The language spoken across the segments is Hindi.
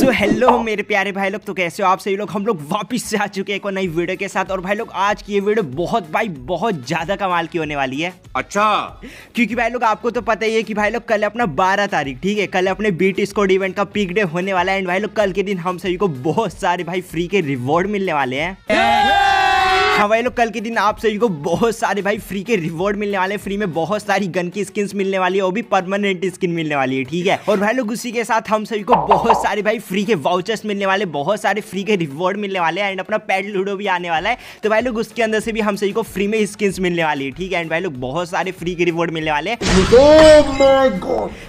सो so, हेलो मेरे प्यारे भाई लोग तो कैसे हो आप सभी लोग हम लोग वापस से आ चुके हैं एक नई वीडियो के साथ और भाई लोग आज की ये वीडियो बहुत भाई बहुत ज्यादा कमाल की होने वाली है अच्छा क्योंकि भाई लोग आपको तो पता ही है कि भाई लोग कल अपना बारह तारीख ठीक है कल अपने बीट स्कोड इवेंट का पीक डे होने वाला है एंड भाई लोग कल के दिन हम सभी को बहुत सारे भाई फ्री के रिवॉर्ड मिलने वाले हैं हाँ भाई लोग कल के दिन आप सभी को बहुत सारे भाई फ्री के रिवॉर्ड मिलने वाले फ्री में बहुत सारी गन की स्किन मिलने वाली है वो भी परमानेंट स्किन मिलने वाली है ठीक है और भाई लोग उसी के साथ हम सभी को बहुत सारे भाई फ्री के वाउचर्स मिलने वाले बहुत सारे फ्री के रिवॉर्ड मिलने वाले एंड अपना पैड लूडो भी आने वाला है तो भाई लोग उसके अंदर से भी हम सभी को फ्री में स्किन मिलने वाली है ठीक है एंड भाई लोग बहुत सारे फ्री के रिवॉर्ड मिलने वाले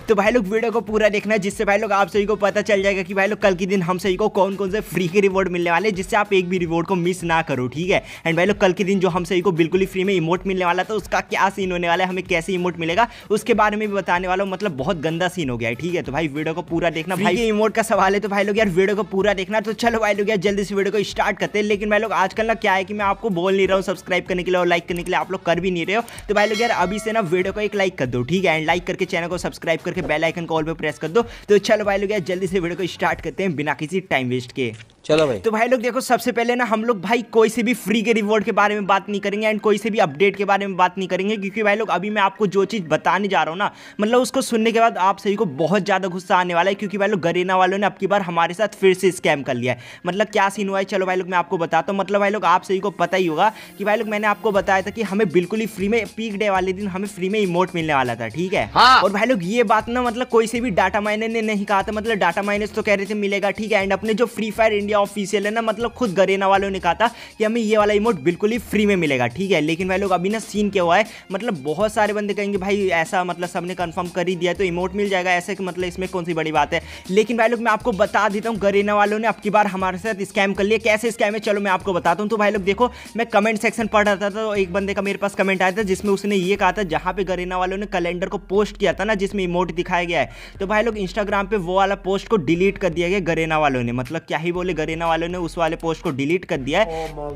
तो भाई लोग वीडियो को पूरा देखना जिससे भाई लोग आप सभी को पता चल जाएगा कि भाई लोग कल के दिन हम सभी को कौन कौन से फ्री के रिवॉर्ड मिलने वाले जिससे आप एक भी रिवॉर्ड को मिस ना करो ठीक है एंड भाई लोग कल के दिन जो हम सभी को बिल्कुल ही फ्री में इमोट मिलने वाला था उसका क्या सीन होने वाला है हमें कैसे इमोट मिलेगा उसके बारे में भी बताने वाला हूँ मतलब बहुत गंदा सीन हो गया है ठीक है तो भाई वीडियो को पूरा देखना भाई ये इमोट का सवाल है तो भाई लोग यार वीडियो को पूरा देखना तो चलो भाई लोग यार जल्दी से वीडियो को स्टार्ट करते हैं लेकिन भाई लोग आजकल ना क्या है कि मैं आपको बोल नहीं रहा हूँ सब्सक्राइब करने के लिए और लाइक करने के लिए आप लोग कर भी नहीं रहे हो तो भाई लोग यार अभी से ना वीडियो को एक लाइक कर दो ठीक है एंड लाइक करके चैनल को सब्सक्राइब करके बेल आइकन कॉल पर प्रेस कर दो तो चलो भाई लोग यार जल्दी से वीडियो को स्टार्ट करते हैं बिना किसी टाइम वेस्ट के चलो भाई तो भाई लोग देखो सबसे पहले ना हम लोग भाई कोई से भी फ्री के रिवॉर्ड के बारे में बात नहीं करेंगे एंड कोई से भी अपडेट के बारे में बात नहीं करेंगे क्योंकि भाई लोग अभी मैं आपको जो चीज़ बताने जा रहा हूँ ना मतलब उसको सुनने के बाद आप सभी को बहुत ज़्यादा गुस्सा आने वाला है क्योंकि भाई लोग गरीना वालों ने आपकी बार हमारे साथ फिर से स्कैम कर लिया है मतलब क्या सीन हुआ है चलो भाई लोग मैं आपको बताता हूँ मतलब भाई लोग आप सभी को पता ही होगा कि भाई लोग मैंने आपको बताया था कि हमें बिल्कुल ही फ्री में पीक डे वाले दिन हमें फ्री में इमोट मिलने वाला था ठीक है हाँ। और भाई लोग ये बात ना मतलब कोई से भी डाटा माइनर ने नहीं कहा था मतलब डाटा माइनर तो कह रहे थे मिलेगा ठीक है एंड अपने जो Free Fire India India official है ना मतलब खुद गरेना वालों ने कहा था कि हमें ये वाला इमोट बिल्कुल ही फ्री में मिलेगा ठीक है लेकिन भाई लोग अभी ना सीन क्या हुआ है मतलब बहुत सारे बंदे कहेंगे भाई ऐसा मतलब सबने कन्फर्म कर ही दिया तो इमोट मिल जाएगा ऐसे कि मतलब इसमें कौन सी बड़ी बात है लेकिन भाई लोग मैं आपको बता देता हूँ गरेना वालों ने आपकी बार हमारे साथ स्कैम कर लिया कैसे स्कैम है चलो मैं आपको बताता हूँ तो भाई लोग देखो मैं कमेंट सेक्शन पढ़ रहा था तो एक बंदे का मेरे पास कमेंट आया था जिसमें उसने ये कहा था जहाँ पे गरेना वालों ने कैलेंडर को पोस्ट किया था ना जिसमें इमोट दिखाया गया है तो भाई लोग इंस्टाग्राम पे वो वाला पोस्ट को डिलीट कर दिया गया गरेना वालों ने मतलब क्या ही बोले गरेना वालों ने उस वाले पोस्ट को डिलीट कर दिया है oh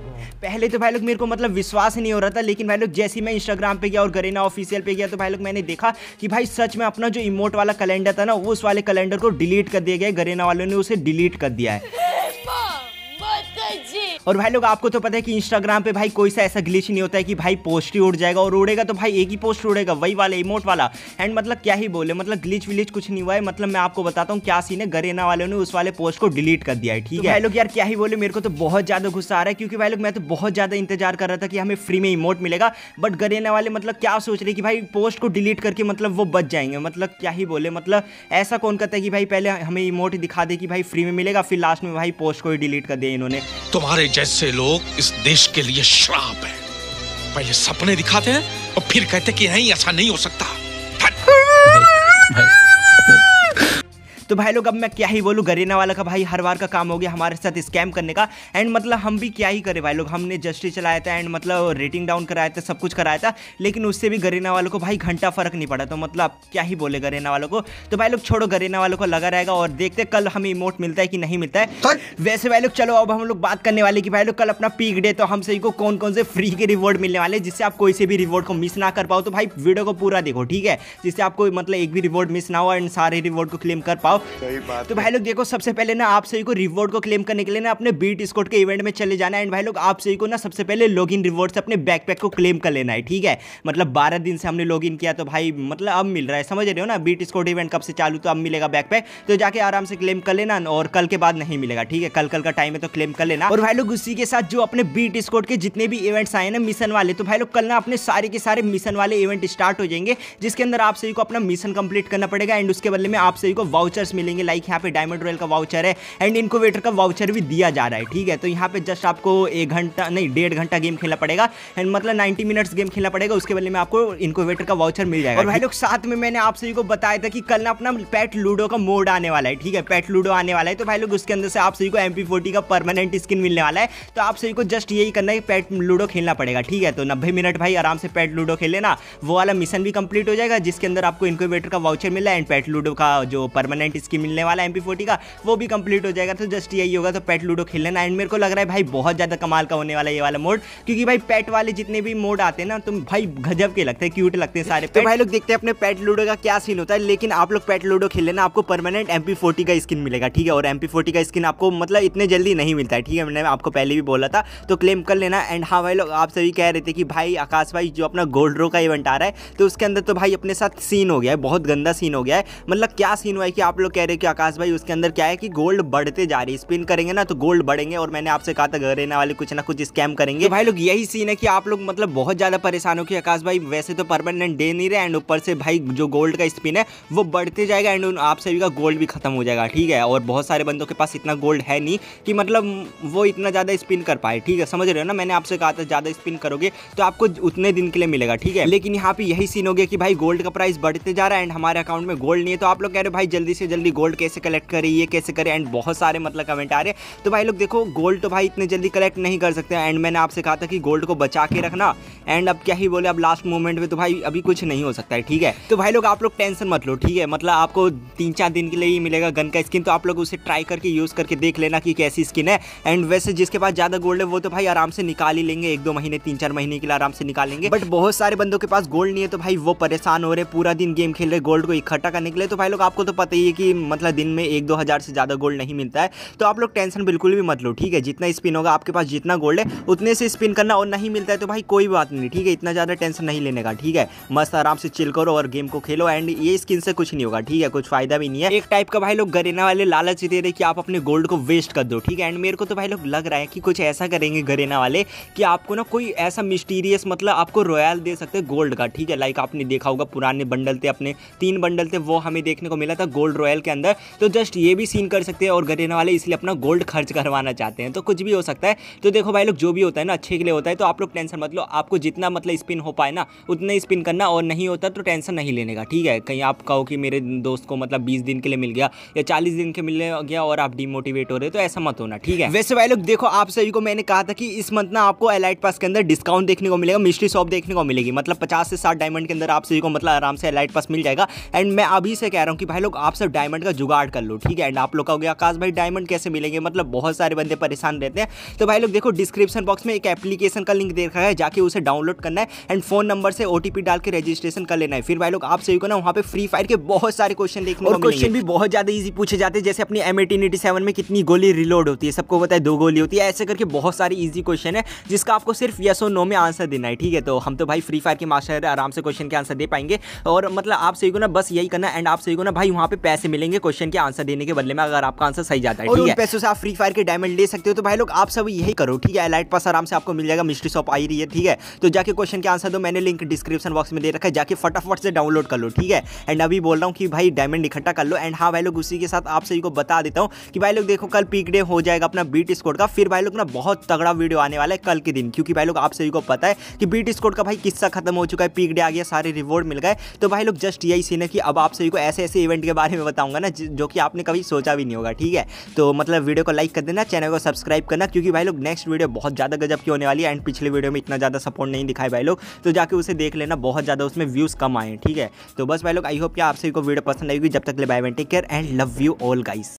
पहले तो भाई लोग मेरे को मतलब विश्वास ही नहीं हो रहा था लेकिन भाई लोग जैसे मैं इंस्टाग्राम पे गया और गरेना ऑफिशियल पे गया तो भाई लोग मैंने देखा कि भाई सच में अपना जो इमोट वाला कैलेंडर था ना उस वाले कैलेंडर को डिलीट कर दिया गया गरेना वालों ने उसे डिलीट कर दिया है और भाई लोग आपको तो पता है कि इंस्टाग्राम पे भाई कोई सा ऐसा ग्लिच नहीं होता है कि भाई पोस्ट ही उड़ जाएगा और उड़ेगा तो भाई एक ही पोस्ट उड़ेगा वही वाला इमोट वाला एंड मतलब क्या ही बोले मतलब ग्लिच विलिच कुछ नहीं हुआ है मतलब मैं आपको बताता हूँ क्या सीन है गरेना वालों ने उस वाले पोस्ट को डिलीट कर दिया है ठीक तो है भाई लोग यार क्या ही बोले मेरे को तो बहुत ज्यादा गुस्सा आ रहा है क्योंकि भाई लोग मैं तो बहुत ज्यादा इंतजार कर रहा था कि हमें फ्री में इमोट मिलेगा बट गरेना वाले मतलब क्या सोच रहे कि भाई पोस्ट को डिलीट करके मतलब वो बच जाएंगे मतलब क्या ही बोले मतलब ऐसा कौन करता है कि भाई पहले हमें इमोट दिखा दे कि भाई फ्री में मिलेगा फिर लास्ट में भाई पोस्ट को ही डिलीट कर दे इन्होंने तुम्हारे जैसे लोग इस देश के लिए श्राप है पहले सपने दिखाते हैं और फिर कहते कि नहीं ऐसा नहीं हो सकता तो भाई लोग अब मैं क्या ही बोलूँ गरेना वाला का भाई हर बार का काम हो गया हमारे साथ स्कैम करने का एंड मतलब हम भी क्या ही करें भाई लोग हमने जस्टिस चलाया था एंड मतलब रेटिंग डाउन कराया था सब कुछ कराया था लेकिन उससे भी गरीना वालों को भाई घंटा फर्क नहीं पड़ा तो मतलब क्या ही बोले गरेना वालों को तो भाई लोग छोड़ो गरीना वालों को लगा रहेगा और देखते कल हमें इमोट मिलता है कि नहीं मिलता है वैसे भाई लोग चलो अब हम लोग बात करने वाले कि भाई लोग कल अपना पीक डे तो हम सभी को कौन कौन से फ्री के रिवॉर्ड मिलने वाले जिससे आप कोई से भी रिवॉर्ड को मिस ना कर पाओ तो भाई वीडियो को पूरा देखो ठीक है जिससे आपको मतलब एक भी रिवॉर्ड मिस ना हो एंड सारे रिवॉर्ड को क्लेम कर पाओ बताओ सही बात तो भाई लोग देखो सबसे पहले ना आप सही को रिवॉर्ड को क्लेम करने के लिए ना अपने बीट स्कोट के इवेंट में चले जाना है एंड भाई लोग आप सही को ना सबसे पहले लॉग इन रिवॉर्ड से अपने बैकपैक को क्लेम कर लेना है ठीक है मतलब बारह दिन से हमने लॉग इन किया तो भाई मतलब अब मिल रहा है समझ रहे हो ना बीट स्कोट इवेंट कब से चालू तो अब मिलेगा बैकपैक तो जाके आराम से क्लेम कर लेना और कल के बाद नहीं मिलेगा ठीक है कल कल का टाइम है तो क्लेम कर लेना और भाई लोग उसी के साथ जो अपने बीट स्कोट के जितने भी इवेंट्स आए ना मिशन वाले तो भाई लोग कल ना अपने सारे के सारे मिशन वाले इवेंट स्टार्ट हो जाएंगे जिसके अंदर आप सही को अपना मिशन कंप्लीट करना पड़ेगा एंड उसके बदले में आप सही को वाउचर वाउचर्स मिलेंगे लाइक यहाँ पे डायमंड रॉयल का वाउचर है एंड इनकोवेटर का वाउचर भी दिया जा रहा है ठीक है तो यहाँ पे जस्ट आपको एक घंटा नहीं डेढ़ घंटा गेम खेलना पड़ेगा एंड मतलब नाइन्टी मिनट्स गेम खेलना पड़ेगा उसके बदले में आपको इनकोवेटर का वाउचर मिल जाएगा और भाई लोग साथ में मैंने आप सभी को बताया था कि कल ना अपना पेट लूडो का मोड आने वाला है ठीक है पैट लूडो आने वाला है तो भाई लोग उसके अंदर से आप सभी को एम का परमानेंट स्किन मिलने वाला है तो आप सभी को जस्ट यही करना है पैट लूडो खेलना पड़ेगा ठीक है तो नब्बे मिनट भाई आराम से पैट लूडो खेल लेना वो वाला मिशन भी कंप्लीट हो जाएगा जिसके अंदर आपको इनकोवेटर का वाउचर मिला एंड पैट लूडो का जो परमानेंट स्किन मिलने वाला एम फोर्टी का वो भी कंप्लीट हो जाएगा तो जस्ट यही होगा तो पेट लूडो खेल लेना एंड मेरे को लग रहा है भाई बहुत ज़्यादा कमाल का होने वाला ये वाला मोड क्योंकि भाई पेट वाले जितने भी मोड आते हैं ना तुम भाई गजब के लगते हैं क्यूट लगते हैं सारे तो भाई लोग देखते हैं अपने पेट लूडो का क्या सीन होता है लेकिन आप लोग पेट लूडो खेल लेना आपको परमानेंट एम का स्किन मिलेगा ठीक है और एम का स्किन आपको मतलब इतने जल्दी नहीं मिलता है ठीक है मैंने आपको पहले भी बोला था तो क्लेम कर लेना एंड हाँ भाई लोग आप सभी कह रहे थे कि भाई आकाश भाई जो अपना गोल्ड रो का इवेंट आ रहा है तो उसके अंदर तो भाई अपने साथ सीन हो गया है बहुत गंदा सीन हो गया है मतलब क्या सीन हुआ है कि आप लोग लोग कह रहे हैं कि आकाश भाई उसके अंदर क्या है कि गोल्ड बढ़ते जा रही है स्पिन करेंगे ना तो गोल्ड बढ़ेंगे और मैंने आपसे कहा था घर रहने वाले कुछ ना कुछ स्कैम करेंगे तो भाई लोग यही सीन है कि आप लोग मतलब बहुत ज़्यादा परेशान हो कि आकाश भाई वैसे तो परमानेंट दे नहीं रहे एंड ऊपर से भाई जो गोल्ड का स्पिन है वो बढ़ते जाएगा एंड आप सभी का गोल्ड भी खत्म हो जाएगा ठीक है और बहुत सारे बंदों के पास इतना गोल्ड है नहीं कि मतलब वो इतना ज़्यादा स्पिन कर पाए ठीक है समझ रहे हो ना मैंने आपसे कहा था ज़्यादा स्पिन करोगे तो आपको उतने दिन के लिए मिलेगा ठीक है लेकिन यहाँ पे यही सीन हो गया कि भाई गोल्ड का प्राइस बढ़ते जा रहा है एंड हमारे अकाउंट में गोल्ड नहीं है तो आप लोग कह रहे हो भाई जल्दी से जल्दी गोल्ड कैसे कलेक्ट करें ये कैसे करें एंड बहुत सारे मतलब कमेंट आ रहे तो भाई लोग देखो गोल्ड तो भाई इतने जल्दी कलेक्ट नहीं कर सकते एंड मैंने आपसे कहा था कि गोल्ड को बचा के रखना एंड अब क्या ही बोले अब लास्ट मोमेंट में तो भाई अभी कुछ नहीं हो सकता है ठीक है तो भाई लोग आप लोग टेंशन मत लो ठीक है मतलब आपको तीन चार दिन के लिए ही मिलेगा गन का स्किन तो आप लोग उसे ट्राई करके यूज़ करके देख लेना कि कैसी स्किन है एंड वैसे जिसके पास ज़्यादा गोल्ड है वो तो भाई आराम से निकाल ही लेंगे एक दो महीने तीन चार महीने के लिए आराम से निकालेंगे बट बहुत सारे बंदों के पास गोल्ड नहीं है तो भाई वो परेशान हो रहे पूरा दिन गेम खेल रहे गोल्ड को इकट्ठा करने के लिए तो भाई लोग आपको तो पता ही है कि कि मतलब दिन में एक दो हज़ार से ज़्यादा गोल्ड नहीं मिलता है तो आप लोग टेंशन बिल्कुल भी मत लो ठीक है जितना स्पिन होगा आपके पास जितना गोल्ड है उतने से स्पिन करना और नहीं मिलता है तो भाई कोई बात नहीं ठीक है इतना ज़्यादा टेंशन नहीं लेने का ठीक है मस्त आराम से चिल करो और गेम को खेलो एंड ये स्किन से कुछ नहीं होगा ठीक है कुछ फायदा भी नहीं है एक टाइप का भाई लोग गरेना वाले लालच दे रहे कि आप अपने गोल्ड को वेस्ट कर दो ठीक है एंड मेरे को तो भाई लोग लग रहा है कि कुछ ऐसा करेंगे गरेना वाले कि आपको ना कोई ऐसा मिस्टीरियस मतलब आपको रॉयल दे सकते गोल्ड का ठीक है लाइक आपने देखा होगा पुराने बंडल थे अपने तीन बंडल थे वो हमें देखने को मिला था गोल्ड रॉयल ट्रायल के अंदर तो जस्ट ये भी सीन कर सकते हैं और गरीना वाले इसलिए अपना गोल्ड खर्च करवाना चाहते हैं तो कुछ भी हो सकता है तो देखो भाई लोग जो भी होता है ना अच्छे के लिए होता है तो आप लोग टेंशन मतलब आपको जितना मतलब स्पिन हो पाए ना उतना स्पिन करना और नहीं होता तो टेंशन नहीं लेने का ठीक है कहीं आप कहो कि मेरे दोस्त को मतलब बीस दिन के लिए मिल गया या चालीस दिन के मिलने गया और आप डिमोटिवेट हो रहे तो ऐसा मत होना ठीक है वैसे भाई लोग देखो आप सभी को मैंने कहा था कि इस मंथ ना आपको एलाइट पास के अंदर डिस्काउंट देखने को मिलेगा मिस्ट्री शॉप देखने को मिलेगी मतलब पचास से साठ डायमंड के अंदर आप सभी को मतलब आराम से एलाइट पास मिल जाएगा एंड मैं अभी से कह रहा हूँ कि भाई लोग आप सब डायमंड का जुगाड़ कर लो ठीक है एंड आप लोग का हो गया आकाश भाई डायमंड कैसे मिलेंगे मतलब बहुत सारे बंदे परेशान रहते हैं तो भाई लोग देखो डिस्क्रिप्शन बॉक्स में एक एप्लीकेशन का लिंक दे रखा है जाके उसे डाउनलोड करना है एंड फोन नंबर से ओ डाल के रजिस्ट्रेशन कर लेना है फिर भाई लोग आप सभी को ना वहाँ पे फ्री फायर के बहुत सारे क्वेश्चन देखने और क्वेश्चन भी बहुत ज्यादा ईजी पूछे जाते हैं जैसे अपनी एम में कितनी गोली रिलोड होती है सबको पता है दो गोली होती है ऐसे करके बहुत सारी ईजी क्वेश्चन है जिसका आपको सिर्फ यस और नो में आंसर देना है ठीक है तो हम तो भाई फ्री फायर के मास्टर आराम से क्वेश्चन के आंसर दे पाएंगे और मतलब आप सही को ना बस यही करना एंड आप सही को ना भाई वहाँ पे पैसे पैसे मिलेंगे क्वेश्चन के आंसर देने के बदले में अगर आपका आंसर सही जाता है और उन पैसों से आप फ्री फायर के डायमंड ले सकते हो तो भाई लोग आप सब यही करो ठीक है एलाइट पास आराम से आपको मिल जाएगा मिस्ट्री शॉप आई रही है ठीक है तो जाके क्वेश्चन के आंसर दो मैंने लिंक डिस्क्रिप्शन बॉक्स में दे रखा है जाके फटाफट से डाउनलोड कर लो ठीक है एंड अभी बोल रहा हूँ कि भाई डायमंड इकट्ठा कर लो एंड हाँ भाई लोग उसी के साथ आप सभी को बता देता हूँ कि भाई लोग देखो कल पीक डे हो जाएगा अपना बीट स्कोर का फिर भाई लोग ना बहुत तगड़ा वीडियो आने वाला है कल के दिन क्योंकि भाई लोग आप सभी को पता है कि बीट स्कोर का भाई किस्सा खत्म हो चुका है पीक डे आ गया सारे रिवॉर्ड मिल गए तो भाई लोग जस्ट यही सीन है कि अब आप सभी को ऐसे ऐसे इवेंट के बारे में बताऊंगा ना जो कि आपने कभी सोचा भी नहीं होगा ठीक है तो मतलब वीडियो को लाइक कर देना चैनल को सब्सक्राइब करना क्योंकि भाई लोग नेक्स्ट वीडियो बहुत ज़्यादा गजब की होने वाली है एंड पिछले वीडियो में इतना ज़्यादा सपोर्ट नहीं दिखाए भाई लोग तो जाकर उसे देख लेना बहुत ज़्यादा उसमें व्यूज़ कम आए ठीक है तो बस भाई लोग आई होप कि आप सभी को वीडियो पसंद आएगी जब तक ले bye take care and love you all guys